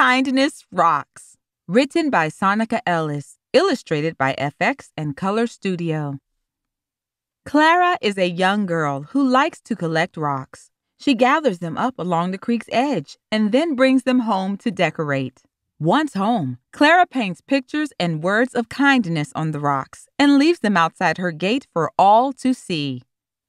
Kindness Rocks, written by Sonica Ellis, illustrated by FX and Color Studio. Clara is a young girl who likes to collect rocks. She gathers them up along the creek's edge and then brings them home to decorate. Once home, Clara paints pictures and words of kindness on the rocks and leaves them outside her gate for all to see.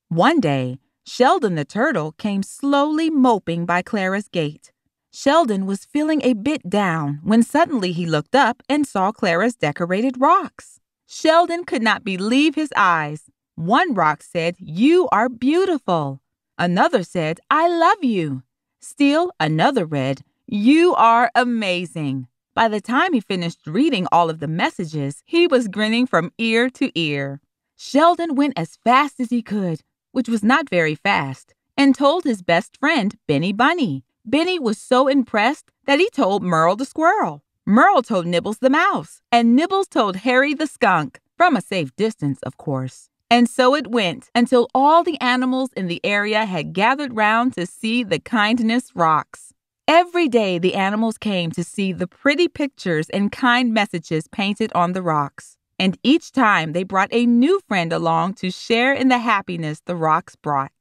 One day, Sheldon the turtle came slowly moping by Clara's gate. Sheldon was feeling a bit down when suddenly he looked up and saw Clara's decorated rocks. Sheldon could not believe his eyes. One rock said, You are beautiful. Another said, I love you. Still another read, You are amazing. By the time he finished reading all of the messages, he was grinning from ear to ear. Sheldon went as fast as he could, which was not very fast, and told his best friend, Benny Bunny. Benny was so impressed that he told Merle the squirrel. Merle told Nibbles the mouse, and Nibbles told Harry the skunk, from a safe distance, of course. And so it went until all the animals in the area had gathered round to see the kindness rocks. Every day, the animals came to see the pretty pictures and kind messages painted on the rocks. And each time, they brought a new friend along to share in the happiness the rocks brought.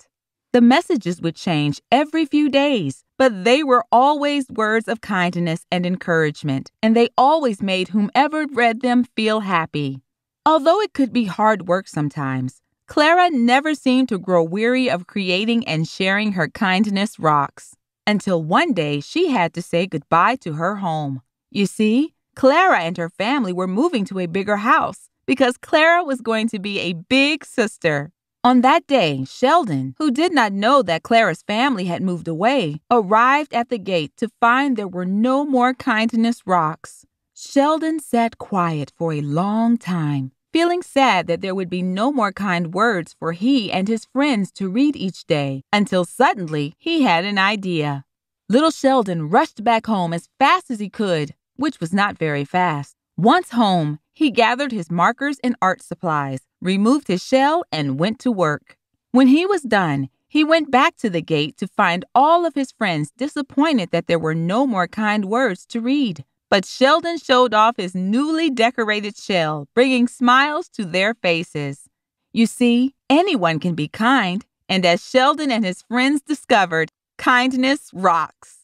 The messages would change every few days, but they were always words of kindness and encouragement, and they always made whomever read them feel happy. Although it could be hard work sometimes, Clara never seemed to grow weary of creating and sharing her kindness rocks until one day she had to say goodbye to her home. You see, Clara and her family were moving to a bigger house because Clara was going to be a big sister. On that day, Sheldon, who did not know that Clara's family had moved away, arrived at the gate to find there were no more kindness rocks. Sheldon sat quiet for a long time, feeling sad that there would be no more kind words for he and his friends to read each day, until suddenly he had an idea. Little Sheldon rushed back home as fast as he could, which was not very fast. Once home, he gathered his markers and art supplies, removed his shell, and went to work. When he was done, he went back to the gate to find all of his friends disappointed that there were no more kind words to read. But Sheldon showed off his newly decorated shell, bringing smiles to their faces. You see, anyone can be kind, and as Sheldon and his friends discovered, kindness rocks.